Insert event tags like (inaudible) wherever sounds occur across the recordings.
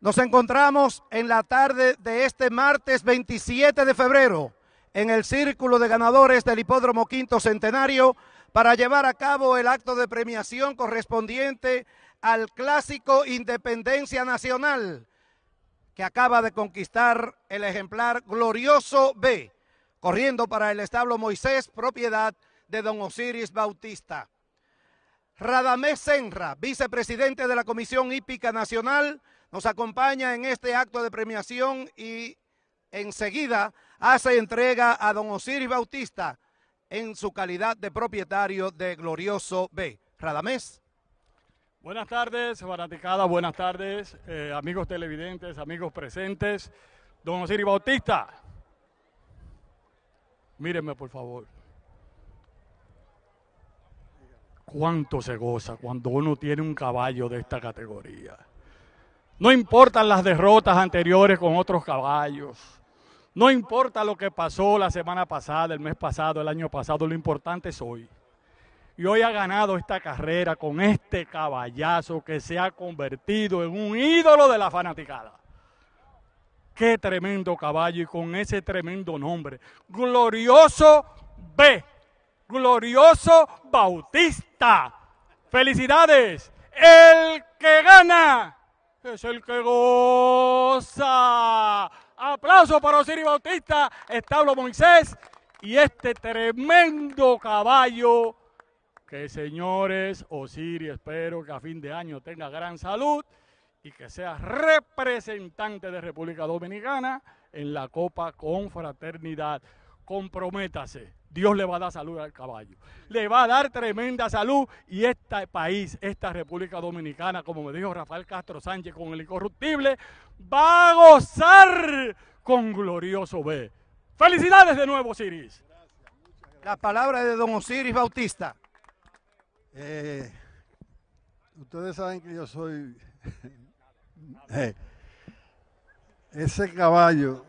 Nos encontramos en la tarde de este martes 27 de febrero en el Círculo de Ganadores del Hipódromo Quinto Centenario para llevar a cabo el acto de premiación correspondiente al clásico Independencia Nacional que acaba de conquistar el ejemplar Glorioso B, corriendo para el establo Moisés, propiedad de don Osiris Bautista. Radamés Senra, vicepresidente de la Comisión Hípica Nacional, nos acompaña en este acto de premiación y enseguida hace entrega a don Osiris Bautista en su calidad de propietario de Glorioso B. Radamés. Buenas tardes, fanaticada, buenas tardes, eh, amigos televidentes, amigos presentes. Don Osiris Bautista, mírenme por favor. cuánto se goza cuando uno tiene un caballo de esta categoría. No importan las derrotas anteriores con otros caballos. No importa lo que pasó la semana pasada, el mes pasado, el año pasado, lo importante es hoy. Y hoy ha ganado esta carrera con este caballazo que se ha convertido en un ídolo de la fanaticada. Qué tremendo caballo y con ese tremendo nombre. Glorioso B. Glorioso Bautista. Felicidades. El que gana es el que goza. Aplauso para Osiris Bautista, Establo Moisés y este tremendo caballo que señores, Osiris, espero que a fin de año tenga gran salud y que sea representante de República Dominicana en la Copa Confraternidad. Comprométase Dios le va a dar salud al caballo. Le va a dar tremenda salud y este país, esta República Dominicana, como me dijo Rafael Castro Sánchez con el incorruptible, va a gozar con glorioso B. Felicidades de nuevo, Osiris. La palabra de don Osiris Bautista. Eh, ustedes saben que yo soy... (laughs) Eh, ese caballo,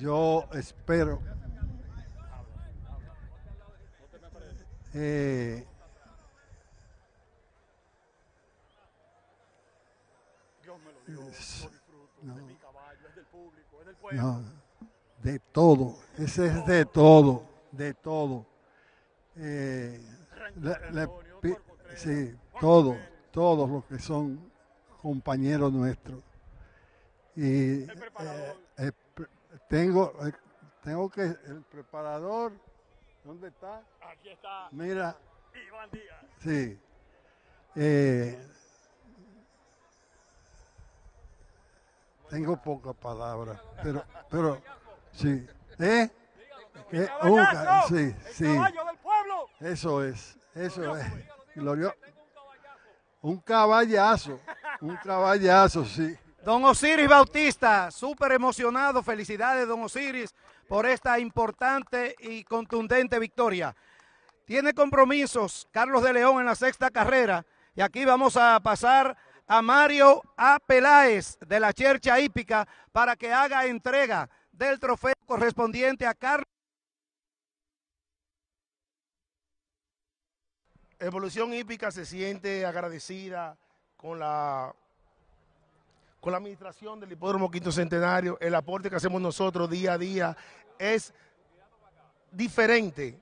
yo espero Eh, de todo, ese es de todo, de todo. Eh, sí, todo, todos los que son compañeros nuestros. Y eh, eh, tengo, tengo que el preparador ¿Dónde está? Aquí está. Mira. Iván Díaz. Sí. Eh, tengo pocas palabras, pero, pero, sí. ¿Eh? eh uh, sí, sí. del pueblo. Eso es, eso es. Un caballazo, un caballazo, sí. Don Osiris Bautista, súper emocionado. Felicidades, don Osiris por esta importante y contundente victoria. Tiene compromisos Carlos de León en la sexta carrera y aquí vamos a pasar a Mario A. de la Chercha Hípica para que haga entrega del trofeo correspondiente a Carlos. Evolución Hípica se siente agradecida con la la administración del Hipódromo Quinto Centenario, el aporte que hacemos nosotros día a día es diferente.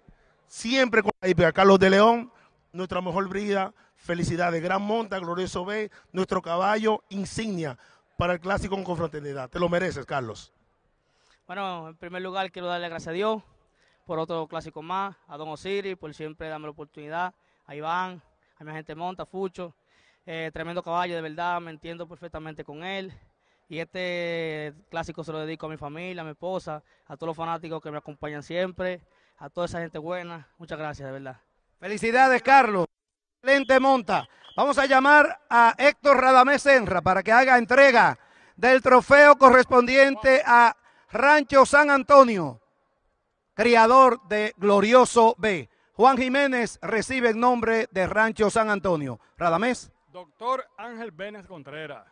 Siempre con la IPA. Carlos de León, nuestra mejor brida, felicidades. Gran monta, glorioso B, nuestro caballo insignia para el clásico con Confraternidad. Te lo mereces, Carlos. Bueno, en primer lugar quiero darle gracias a Dios por otro clásico más, a Don Osiris, por siempre darme la oportunidad, a Iván, a mi gente Monta, Fucho, eh, tremendo caballo, de verdad, me entiendo perfectamente con él. Y este clásico se lo dedico a mi familia, a mi esposa, a todos los fanáticos que me acompañan siempre, a toda esa gente buena. Muchas gracias, de verdad. Felicidades, Carlos. Excelente monta. Vamos a llamar a Héctor Radamés Enra para que haga entrega del trofeo correspondiente a Rancho San Antonio, criador de Glorioso B. Juan Jiménez recibe el nombre de Rancho San Antonio. Radamés. Doctor Ángel Vélez Contreras.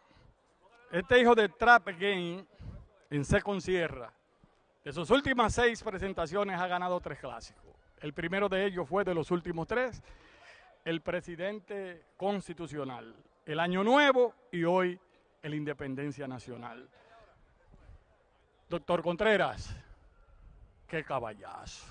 Este hijo de Trap Game en Second Sierra, de sus últimas seis presentaciones ha ganado tres clásicos. El primero de ellos fue de los últimos tres, el presidente constitucional, el Año Nuevo y hoy el Independencia Nacional. Doctor Contreras, qué caballazo.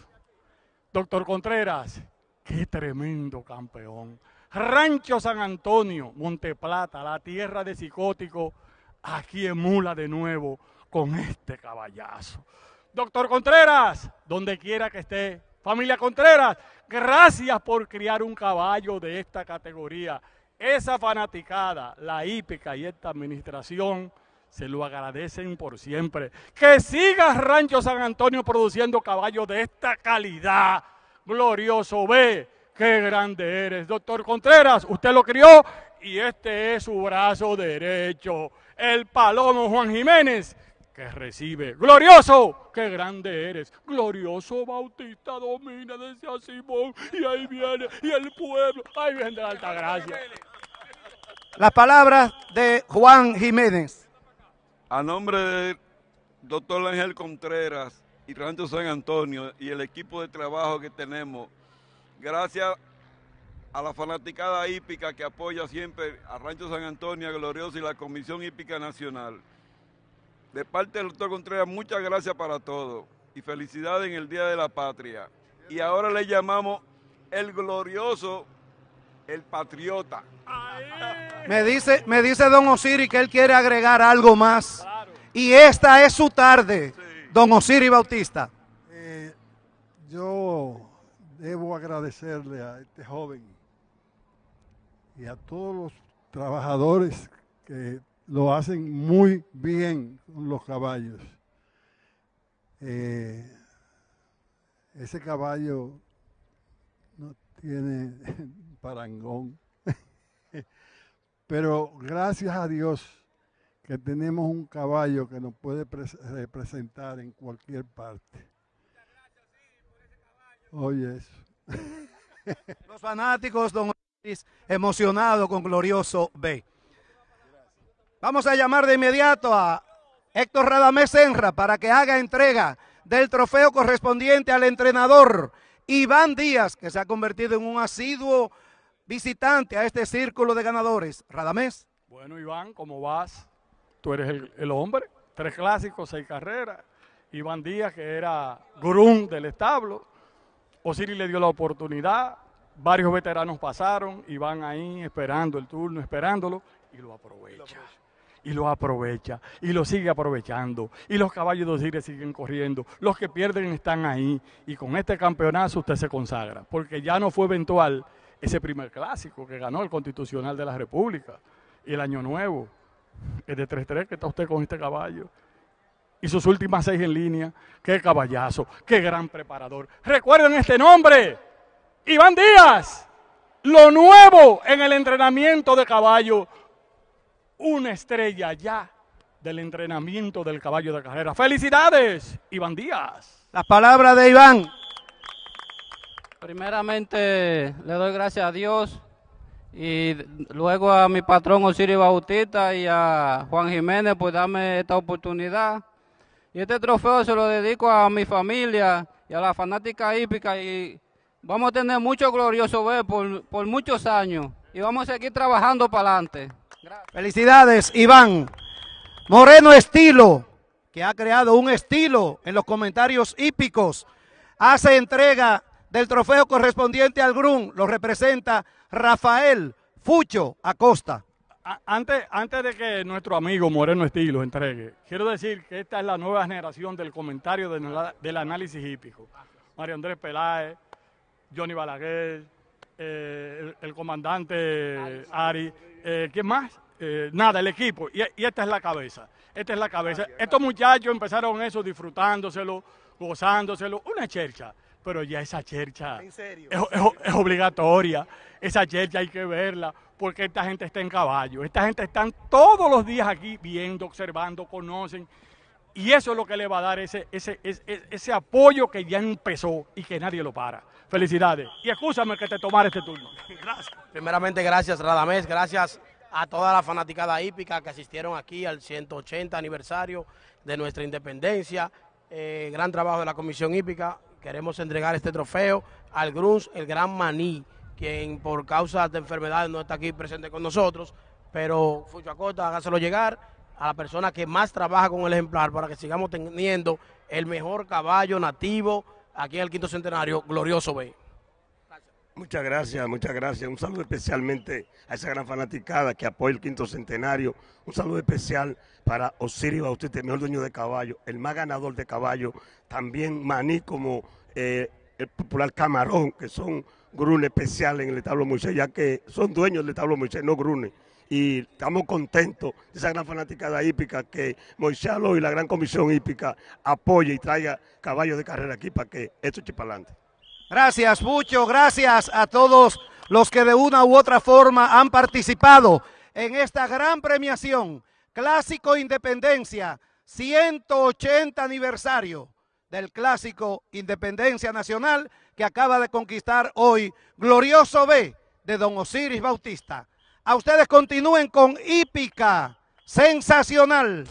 Doctor Contreras, qué tremendo campeón. Rancho San Antonio, Monteplata, la tierra de psicótico, aquí emula de nuevo con este caballazo. Doctor Contreras, donde quiera que esté, familia Contreras, gracias por criar un caballo de esta categoría. Esa fanaticada, la hípica y esta administración se lo agradecen por siempre. Que siga Rancho San Antonio produciendo caballos de esta calidad. Glorioso, ve Qué grande eres. Doctor Contreras, usted lo crió y este es su brazo derecho. El palomo Juan Jiménez que recibe. Glorioso, qué grande eres. Glorioso Bautista domina, decía Simón. Y ahí viene, y el pueblo. Ahí viene la alta gracia. Las palabras de Juan Jiménez. A nombre del doctor Ángel Contreras y Rancho San Antonio y el equipo de trabajo que tenemos, Gracias a la fanaticada hípica que apoya siempre a Rancho San Antonio, Glorioso y la Comisión Hípica Nacional. De parte del doctor Contreras, muchas gracias para todo y felicidad en el Día de la Patria. Y ahora le llamamos el glorioso, el patriota. Me dice, me dice don Osiris que él quiere agregar algo más. Y esta es su tarde, don osiri Bautista. Eh, yo debo agradecerle a este joven y a todos los trabajadores que lo hacen muy bien con los caballos. Eh, ese caballo no tiene (laughs) parangón, pero gracias a Dios que tenemos un caballo que nos puede representar en cualquier parte. Oye, (laughs) Los fanáticos, don Ortiz, emocionado con Glorioso B. Vamos a llamar de inmediato a Héctor Radamés Senra para que haga entrega del trofeo correspondiente al entrenador Iván Díaz, que se ha convertido en un asiduo visitante a este círculo de ganadores. Radamés. Bueno, Iván, ¿cómo vas? Tú eres el, hombre. Tres clásicos, seis carreras. Iván Díaz, que era gurún del establo, Osiris le dio la oportunidad, varios veteranos pasaron y van ahí esperando el turno, esperándolo, y lo aprovecha. Y lo aprovecha, y lo sigue aprovechando. Y los caballos de Osiris siguen corriendo. Los que pierden están ahí. Y con este campeonato usted se consagra. Porque ya no fue eventual ese primer clásico que ganó el Constitucional de la República. El Año Nuevo. El de 3-3 que está usted con este caballo y sus últimas seis en línea. ¡Qué caballazo! ¡Qué gran preparador! Recuerden este nombre, Iván Díaz. Lo nuevo en el entrenamiento de caballo. Una estrella ya del entrenamiento del caballo de carrera. ¡Felicidades, Iván Díaz! Las palabras de Iván. Primeramente le doy gracias a Dios y luego a mi patrón Osirio Bautista y a Juan Jiménez por pues darme esta oportunidad y este trofeo se lo dedico a mi familia y a la fanática hípica y vamos a tener mucho glorioso ver por, muchos años y vamos a seguir trabajando para adelante. Felicidades, Iván. Moreno Estilo, que ha creado un estilo en los comentarios hípicos, hace entrega del trofeo correspondiente al Grun, Lo representa Rafael Fucho Acosta antes, antes de que nuestro amigo Moreno Estilo entregue, quiero decir que esta es la nueva generación del comentario del análisis hípico. Mario Andrés Peláez, Johnny Balaguer, eh, el, comandante Ari, eh, ¿quién más? Eh, nada, el equipo. Y, y, esta es la cabeza. Esta es la cabeza. Estos muchachos empezaron eso disfrutándoselo, gozándoselo. Una chercha pero ya esa chercha Es, obligatoria. Esa chercha hay que verla porque esta gente está en caballo. Esta gente está todos los días aquí viendo, observando, conocen. Y eso es lo que le va a dar ese, ese, ese, apoyo que ya empezó y que nadie lo para. Felicidades. Y escúchame que te tomara este turno. Gracias. Primeramente, gracias Radamés, gracias a toda la fanaticada hípica que asistieron aquí al 180 aniversario de nuestra independencia. Eh, gran trabajo de la Comisión Hípica Queremos entregar este trofeo al Gruns, el gran Maní, quien por causa de enfermedades no está aquí presente con nosotros, pero Fucho Acosta, hágaselo llegar a la persona que más trabaja con el ejemplar para que sigamos teniendo el mejor caballo nativo aquí en el quinto centenario, Glorioso B. Muchas gracias, muchas gracias. Un saludo especialmente a esa gran fanaticada que apoya el quinto centenario. Un saludo especial para Osirio Bautista, el mejor dueño de caballo, el más ganador de caballo. También Maní como eh, el popular Camarón, que son grunes especiales en el establo Moisés, ya que son dueños del establo Moisés, no grunes. Y estamos contentos de esa gran fanaticada hípica que Moisés y la gran comisión hípica apoye y traiga caballos de carrera aquí para que esto eche para adelante. Gracias, mucho, Gracias a todos los que de una u otra forma han participado en esta gran premiación. Clásico Independencia, 180 aniversario del Clásico Independencia Nacional que acaba de conquistar hoy Glorioso B de Don Osiris Bautista. A ustedes continúen con Hípica, sensacional.